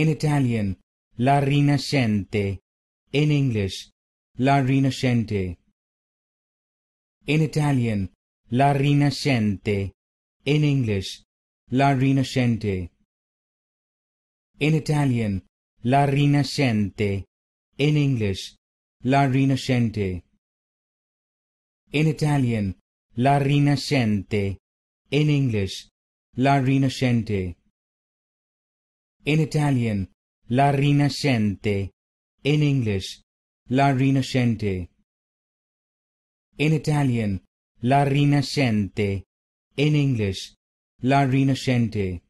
In Italian, La Rinascente. In English, La Rinascente. In Italian, La Rinascente. In English, La Rinascente. In Italian, La Rinascente. In English, La Rinascente. In Italian, La Rinascente. In English, La Rinascente. In Italian, La Rinascente. In English, La Rinascente. In Italian, La Rinascente. In English, La Rinascente.